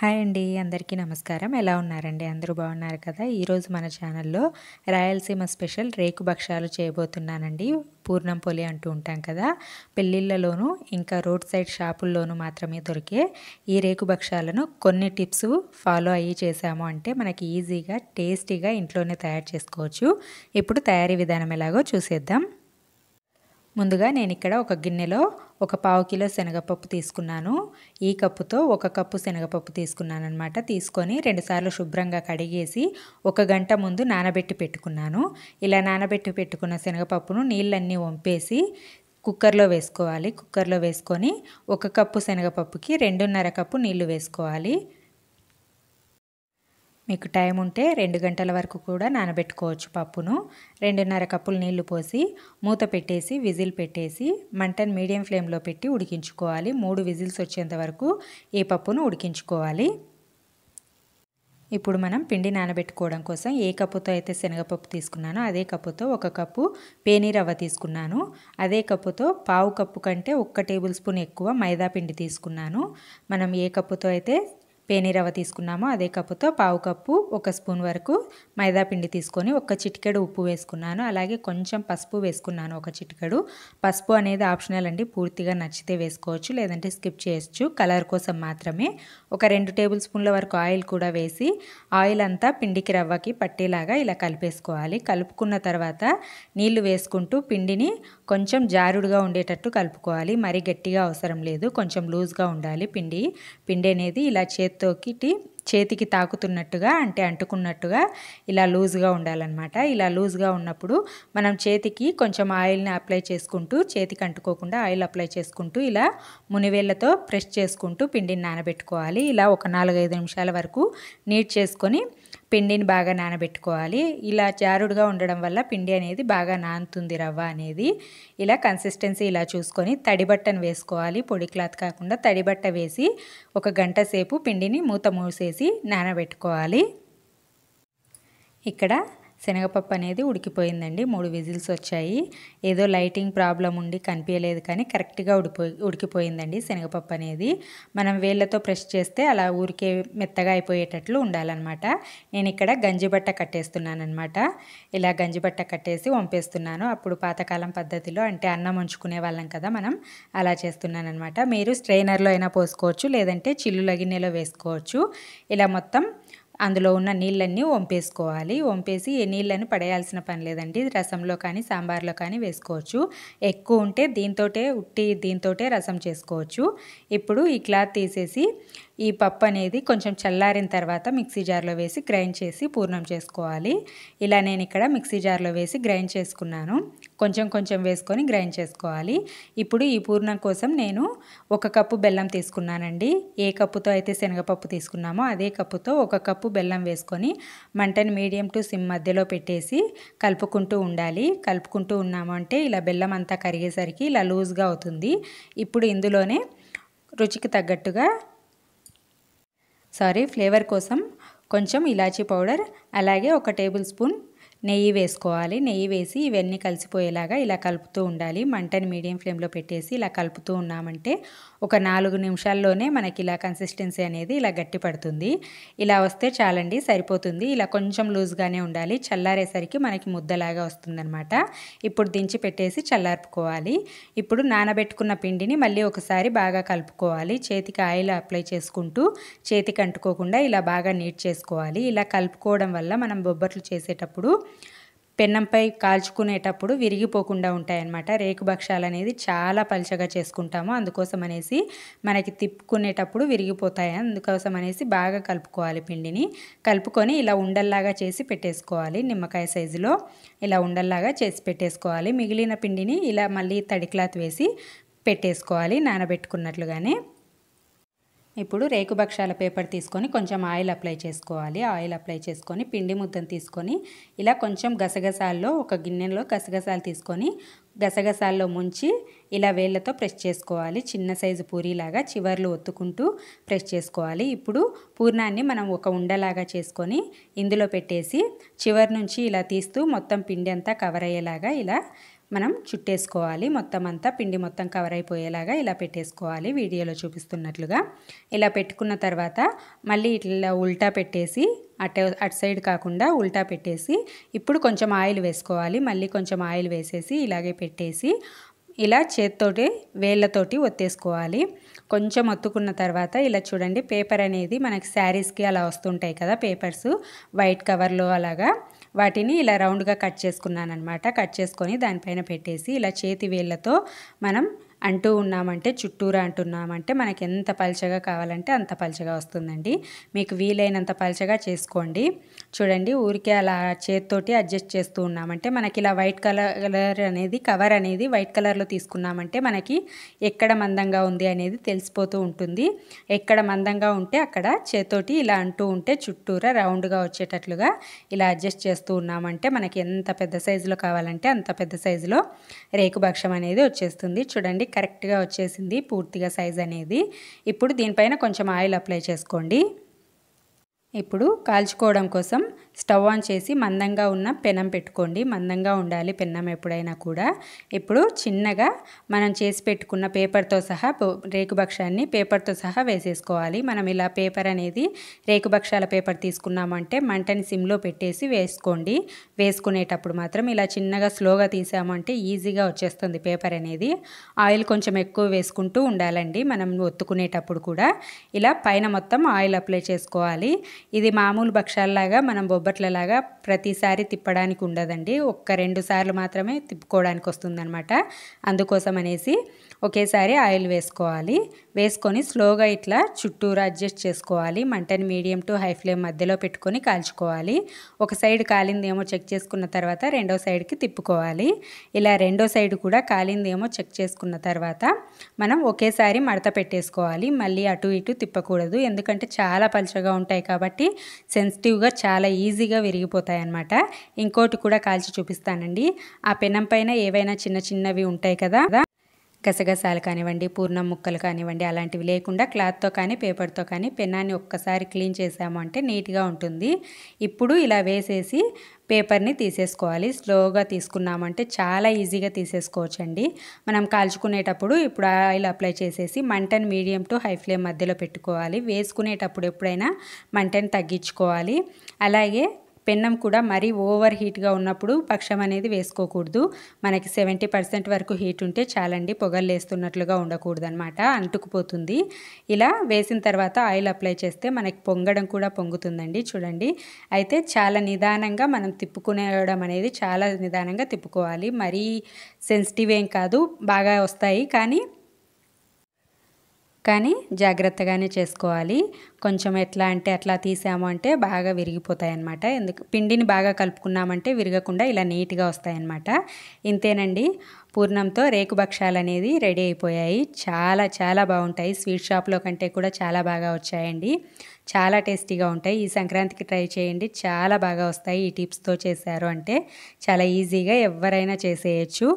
hi అండి అందరికీ నమస్కారం ఎలా ఉన్నారండి అందరూ బాగున్నారు కదా ఈరోజు మన ఛానల్లో రాయలసీమ స్పెషల్ రేకు భక్షాలు చేయబోతున్నానండి పూర్ణం పొలి అంటూ ఉంటాం కదా పెళ్ళిళ్ళలోనూ ఇంకా రోడ్ సైడ్ షాపుల్లోనూ మాత్రమే దొరికే ఈ రేకు భక్షాలను కొన్ని టిప్స్ ఫాలో అయ్యి చేసాము అంటే మనకి ఈజీగా టేస్టీగా ఇంట్లోనే తయారు చేసుకోవచ్చు ఇప్పుడు తయారీ విధానం ఎలాగో చూసేద్దాం ముందుగా నేను ఇక్కడ ఒక గిన్నెలో ఒక పావు కిలో శనగపప్పు తీసుకున్నాను ఈ కప్పుతో ఒక కప్పు శనగపప్పు తీసుకున్నాను అనమాట తీసుకొని రెండుసార్లు శుభ్రంగా కడిగేసి ఒక గంట ముందు నానబెట్టి పెట్టుకున్నాను ఇలా నానబెట్టి పెట్టుకున్న శనగపప్పును నీళ్ళన్నీ వంపేసి కుక్కర్లో వేసుకోవాలి కుక్కర్లో వేసుకొని ఒక కప్పు శనగపప్పుకి రెండున్నర కప్పు నీళ్లు వేసుకోవాలి మీకు టైం ఉంటే రెండు గంటల వరకు కూడా నానబెట్టుకోవచ్చు పప్పును రెండున్నర కప్పులు నీళ్లు పోసి మూత పెట్టేసి విజిల్ పెట్టేసి మంటను మీడియం ఫ్లేమ్లో పెట్టి ఉడికించుకోవాలి మూడు విజిల్స్ వచ్చేంత వరకు ఈ పప్పును ఉడికించుకోవాలి ఇప్పుడు మనం పిండి నానబెట్టుకోవడం కోసం ఏ కప్పుతో అయితే శనగపప్పు తీసుకున్నానో అదే కప్పుతో ఒక కప్పు పేనీరవ్వ తీసుకున్నాను అదే కప్పుతో పావు కప్పు కంటే ఒక్క టేబుల్ స్పూన్ ఎక్కువ మైదా పిండి తీసుకున్నాను మనం ఏ కప్పుతో అయితే పేనీరవ తీసుకున్నామో అదే కప్పుతో పావు కప్పు ఒక స్పూన్ వరకు మైదా పిండి తీసుకొని ఒక చిటికెడు ఉప్పు వేసుకున్నాను అలాగే కొంచెం పసుపు వేసుకున్నాను ఒక చిటికెడు పసుపు అనేది ఆప్షనల్ అండి పూర్తిగా నచ్చితే వేసుకోవచ్చు లేదంటే స్కిప్ చేయొచ్చు కలర్ కోసం మాత్రమే ఒక రెండు టేబుల్ స్పూన్ల వరకు ఆయిల్ కూడా వేసి ఆయిల్ అంతా పిండికి రవ్వకి పట్టేలాగా ఇలా కలిపేసుకోవాలి కలుపుకున్న తర్వాత నీళ్లు వేసుకుంటూ పిండిని కొంచెం జారుడుగా ఉండేటట్టు కలుపుకోవాలి మరీ గట్టిగా అవసరం లేదు కొంచెం లూజ్గా ఉండాలి పిండి పిండి అనేది ఇలా చేతి చేత్తోకి చేతికి తాకుతున్నట్టుగా అంటే అంటుకున్నట్టుగా ఇలా లూజ్గా ఉండాలన్నమాట ఇలా లూజ్గా ఉన్నప్పుడు మనం చేతికి కొంచెం ఆయిల్ని అప్లై చేసుకుంటూ చేతికి అంటుకోకుండా ఆయిల్ అప్లై చేసుకుంటూ ఇలా మునివేళ్లతో ప్రెస్ చేసుకుంటూ పిండిని నానబెట్టుకోవాలి ఇలా ఒక నాలుగైదు నిమిషాల వరకు నీట్ చేసుకొని పిండిని బాగా నానబెట్టుకోవాలి ఇలా జారుడుగా ఉండడం వల్ల పిండి అనేది బాగా నానుతుంది రవ్వ అనేది ఇలా కన్సిస్టెన్సీ ఇలా చూసుకొని తడి బట్టను వేసుకోవాలి పొడి క్లాత్ కాకుండా తడి బట్ట వేసి ఒక గంట సేపు పిండిని మూత మూసేసి నానబెట్టుకోవాలి ఇక్కడ శనగపప్పు అనేది ఉడికిపోయిందండి మూడు విజిల్స్ వచ్చాయి ఏదో లైటింగ్ ప్రాబ్లం ఉండి కనిపించలేదు కానీ కరెక్ట్గా ఉడిపోయి ఉడికిపోయిందండి శనగపప్పు అనేది మనం వేళ్ళతో ప్రెస్ చేస్తే అలా ఊరికే మెత్తగా అయిపోయేటట్లు ఉండాలన్నమాట నేను ఇక్కడ గంజిబట్ట కట్టేస్తున్నానమాట ఇలా గంజిబట్ట కట్టేసి వంపేస్తున్నాను అప్పుడు పాతకాలం పద్ధతిలో అంటే అన్నం ఉంచుకునే వాళ్ళం కదా మనం అలా చేస్తున్నానమాట మీరు స్ట్రైనర్లో అయినా పోసుకోవచ్చు లేదంటే చిల్లు లగిన్నెలో వేసుకోవచ్చు ఇలా మొత్తం అందులో ఉన్న నీళ్ళన్నీ వంపేసుకోవాలి వంపేసి ఏ నీళ్ళని పడేయాల్సిన పని లేదండి రసంలో కానీ సాంబార్లో కానీ వేసుకోవచ్చు ఎక్కువ ఉంటే దీంతోటే ఉట్టి దీంతోటే రసం చేసుకోవచ్చు ఇప్పుడు ఈ క్లాత్ తీసేసి ఈ పప్పు అనేది కొంచెం చల్లారిన తర్వాత మిక్సీ జార్లో వేసి గ్రైండ్ చేసి పూర్ణం చేసుకోవాలి ఇలా నేను ఇక్కడ మిక్సీ జార్లో వేసి గ్రైండ్ చేసుకున్నాను కొంచెం కొంచెం వేసుకొని గ్రైండ్ చేసుకోవాలి ఇప్పుడు ఈ పూర్ణం కోసం నేను ఒక కప్పు బెల్లం తీసుకున్నానండి ఏ కప్పుతో అయితే శనగపప్పు తీసుకున్నామో అదే కప్పుతో ఒక కప్పు బెల్లం వేసుకొని మంటని మీడియం టు సిమ్ మధ్యలో పెట్టేసి కలుపుకుంటూ ఉండాలి కలుపుకుంటూ ఉన్నాము అంటే ఇలా బెల్లం అంతా కరిగేసరికి ఇలా లూజ్గా అవుతుంది ఇప్పుడు ఇందులోనే రుచికి తగ్గట్టుగా సారీ ఫ్లేవర్ కోసం కొంచెం ఇలాచీ పౌడర్ అలాగే ఒక టేబుల్ స్పూన్ నెయ్యి వేసుకోవాలి నెయ్యి వేసి ఇవన్నీ కలిసిపోయేలాగా ఇలా కలుపుతూ ఉండాలి మంటని మీడియం ఫ్లేమ్లో పెట్టేసి ఇలా కలుపుతూ ఉన్నామంటే ఒక నాలుగు నిమిషాల్లోనే మనకి ఇలా కన్సిస్టెన్సీ అనేది ఇలా గట్టి పడుతుంది ఇలా వస్తే చాలండి సరిపోతుంది ఇలా కొంచెం లూజ్గానే ఉండాలి చల్లారేసరికి మనకి ముద్దలాగా వస్తుందనమాట ఇప్పుడు దించి పెట్టేసి చల్లార్పుకోవాలి ఇప్పుడు నానబెట్టుకున్న పిండిని మళ్ళీ ఒకసారి బాగా కలుపుకోవాలి చేతికి ఆయిల్ అప్లై చేసుకుంటూ చేతికి అంటుకోకుండా ఇలా బాగా నీట్ చేసుకోవాలి ఇలా కలుపుకోవడం వల్ల మనం బొబ్బట్లు చేసేటప్పుడు పెన్నంపై కాల్చుకునేటప్పుడు విరిగిపోకుండా ఉంటాయన్నమాట రేకు భక్షాలు అనేది చాలా పలుచగా చేసుకుంటాము అందుకోసం అనేసి మనకి తిప్పుకునేటప్పుడు విరిగిపోతాయి అందుకోసం అనేసి బాగా కలుపుకోవాలి పిండిని కలుపుకొని ఇలా ఉండల్లాగా చేసి పెట్టేసుకోవాలి నిమ్మకాయ సైజులో ఇలా ఉండల్లాగా చేసి పెట్టేసుకోవాలి మిగిలిన పిండిని ఇలా మళ్ళీ తడి క్లాత్ వేసి పెట్టేసుకోవాలి నానబెట్టుకున్నట్లుగానే ఇప్పుడు రేకుభక్షాల పేపర్ తీసుకొని కొంచెం ఆయిల్ అప్లై చేసుకోవాలి ఆయిల్ అప్లై చేసుకొని పిండి ముద్దను తీసుకొని ఇలా కొంచెం గసగసాల్లో ఒక గిన్నెలో గసగసాలు తీసుకొని గసగసాల్లో ముంచి ఇలా వేళ్ళతో ప్రెస్ చేసుకోవాలి చిన్న సైజు పూరీలాగా చివర్లు ఒత్తుకుంటూ ప్రెస్ చేసుకోవాలి ఇప్పుడు పూర్ణాన్ని మనం ఒక ఉండలాగా చేసుకొని ఇందులో పెట్టేసి చివరి నుంచి ఇలా తీస్తూ మొత్తం పిండి అంతా కవర్ అయ్యేలాగా ఇలా మనం చుట్టేసుకోవాలి మొత్తం అంతా పిండి మొత్తం కవర్ అయిపోయేలాగా ఇలా పెట్టేసుకోవాలి వీడియోలో చూపిస్తున్నట్లుగా ఇలా పెట్టుకున్న తర్వాత మళ్ళీ ఇట్లా ఉల్టా పెట్టేసి అటు అటు సైడ్ కాకుండా ఉల్టా పెట్టేసి ఇప్పుడు కొంచెం ఆయిల్ వేసుకోవాలి మళ్ళీ కొంచెం ఆయిల్ వేసేసి ఇలాగే పెట్టేసి ఇలా చేత్తోటి వేళ్ళతోటి ఒత్తేసుకోవాలి కొంచెం ఒత్తుకున్న తర్వాత ఇలా చూడండి పేపర్ అనేది మనకి శారీస్కి అలా వస్తుంటాయి కదా పేపర్స్ వైట్ కవర్లో అలాగా వాటిని ఇలా రౌండ్గా కట్ చేసుకున్నాను అనమాట కట్ చేసుకొని దానిపైన పెట్టేసి ఇలా చేతి వేళ్ళతో మనం అంటూ ఉన్నామంటే చుట్టూరా అంటున్నామంటే మనకి ఎంత పలచగా కావాలంటే అంత పలచగా వస్తుందండి మీకు వీలైనంత పలచగా చేసుకోండి చూడండి ఊరికే అలా చేత్తోటి అడ్జస్ట్ చేస్తూ ఉన్నామంటే మనకి ఇలా వైట్ కలర్ కలర్ అనేది కవర్ అనేది వైట్ కలర్లో తీసుకున్నామంటే మనకి ఎక్కడ మందంగా ఉంది అనేది తెలిసిపోతూ ఉంటుంది ఎక్కడ మందంగా ఉంటే అక్కడ చేత్తోటి ఇలా అంటూ ఉంటే చుట్టూరా రౌండ్గా వచ్చేటట్లుగా ఇలా అడ్జస్ట్ చేస్తూ ఉన్నామంటే మనకి ఎంత పెద్ద సైజులో కావాలంటే అంత పెద్ద సైజులో రేకు భక్షం అనేది వచ్చేస్తుంది చూడండి కరెక్ట్గా వచ్చేసింది పూర్తిగా సైజ్ అనేది ఇప్పుడు దీనిపైన కొంచెం ఆయిల్ అప్లై చేసుకోండి ఇప్పుడు కాల్చుకోవడం కోసం స్టవ్ ఆన్ చేసి మందంగా ఉన్న పెనం పెట్టుకోండి మందంగా ఉండాలి పెనం ఎప్పుడైనా కూడా ఇప్పుడు చిన్నగా మనం చేసి పెట్టుకున్న పేపర్తో సహా రేకుభక్షాన్ని పేపర్తో సహా వేసేసుకోవాలి మనం ఇలా పేపర్ అనేది రేకుభక్షాల పేపర్ తీసుకున్నామంటే మంటని సిమ్లో పెట్టేసి వేసుకోండి వేసుకునేటప్పుడు మాత్రం ఇలా చిన్నగా స్లోగా తీసామంటే ఈజీగా వచ్చేస్తుంది పేపర్ అనేది ఆయిల్ కొంచెం ఎక్కువ వేసుకుంటూ ఉండాలండి మనం ఒత్తుకునేటప్పుడు కూడా ఇలా పైన మొత్తం ఆయిల్ అప్లై చేసుకోవాలి ఇది మామూలు భక్షాలలాగా మనం బొబ్బట్లలాగా ప్రతిసారి తిప్పడానికి ఉండదండి ఒక్క రెండు సార్లు మాత్రమే తిప్పుకోవడానికి వస్తుందనమాట అందుకోసం అనేసి ఒకేసారి ఆయిల్ వేసుకోవాలి వేసుకొని స్లోగా ఇట్లా చుట్టూరు అడ్జస్ట్ చేసుకోవాలి మంటని మీడియం టు హై ఫ్లేమ్ మధ్యలో పెట్టుకొని కాల్చుకోవాలి ఒక సైడ్ కాలిందేమో చెక్ చేసుకున్న తర్వాత రెండో సైడ్కి తిప్పుకోవాలి ఇలా రెండో సైడ్ కూడా కాలిందేమో చెక్ చేసుకున్న తర్వాత మనం ఒకేసారి మడత పెట్టేసుకోవాలి మళ్ళీ అటు ఇటు తిప్పకూడదు ఎందుకంటే చాలా పలుచగా ఉంటాయి కాబట్టి కాబట్టి సెన్సిటివ్గా చాలా ఈజీగా విరిగిపోతాయి అన్నమాట ఇంకోటి కూడా కాల్చి చూపిస్తానండి ఆ పెనం పైన ఏవైనా చిన్న చిన్నవి ఉంటాయి కదా గసగసాలు కానివ్వండి పూర్ణం ముక్కలు కానివ్వండి అలాంటివి లేకుండా క్లాత్తో కానీ పేపర్తో కానీ పెన్నాన్ని ఒక్కసారి క్లీన్ చేసాము అంటే నీట్గా ఉంటుంది ఇప్పుడు ఇలా వేసేసి పేపర్ని తీసేసుకోవాలి స్లోగా తీసుకున్నామంటే చాలా ఈజీగా తీసేసుకోవచ్చండి మనం కాల్చుకునేటప్పుడు ఇప్పుడు ఆయిల్ అప్లై చేసేసి మంటను మీడియం టు హై ఫ్లేమ్ మధ్యలో పెట్టుకోవాలి వేసుకునేటప్పుడు ఎప్పుడైనా మంటను తగ్గించుకోవాలి అలాగే పెన్నం కూడా మరీ ఓవర్ హీట్గా ఉన్నప్పుడు పక్షం అనేది వేసుకోకూడదు మనకి సెవెంటీ పర్సెంట్ వరకు హీట్ ఉంటే చాలండి పొగలు వేస్తున్నట్లుగా ఉండకూడదనమాట అంటుకుపోతుంది ఇలా వేసిన తర్వాత ఆయిల్ అప్లై చేస్తే మనకి పొంగడం కూడా పొంగుతుందండి చూడండి అయితే చాలా నిదానంగా మనం తిప్పుకునేవడం అనేది చాలా నిదానంగా తిప్పుకోవాలి మరీ సెన్సిటివ్ ఏం కాదు బాగా వస్తాయి కానీ కానీ జాగ్రత్తగానే చేసుకోవాలి కొంచెం ఎట్లా అంటే అట్లా తీసాము అంటే బాగా విరిగిపోతాయి అన్నమాట ఎందుకు పిండిని బాగా కలుపుకున్నామంటే విరగకుండా ఇలా నీట్గా వస్తాయన్నమాట ఇంతేనండి పూర్ణంతో రేకు అనేది రెడీ అయిపోయాయి చాలా చాలా బాగుంటాయి స్వీట్ షాప్లో కంటే కూడా చాలా బాగా వచ్చాయండి చాలా టేస్టీగా ఉంటాయి ఈ సంక్రాంతికి ట్రై చేయండి చాలా బాగా వస్తాయి ఈ టిప్స్తో చేశారు అంటే చాలా ఈజీగా ఎవరైనా చేసేయచ్చు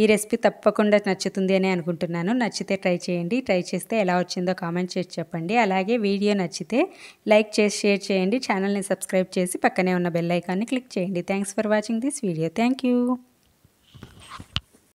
ఈ రెసిపీ తప్పకుండా నచ్చుతుంది అని అనుకుంటున్నాను నచ్చితే ట్రై చేయండి ట్రై చేస్తే ఎలా వచ్చిందో కామెంట్ చేసి చెప్పండి అలాగే వీడియో నచ్చితే లైక్ చేసి షేర్ చేయండి ఛానల్ని సబ్స్క్రైబ్ చేసి పక్కనే ఉన్న బెల్లైకాన్ని ఐకాన్ని క్లిక్ చేయండి thanks for watching this video thank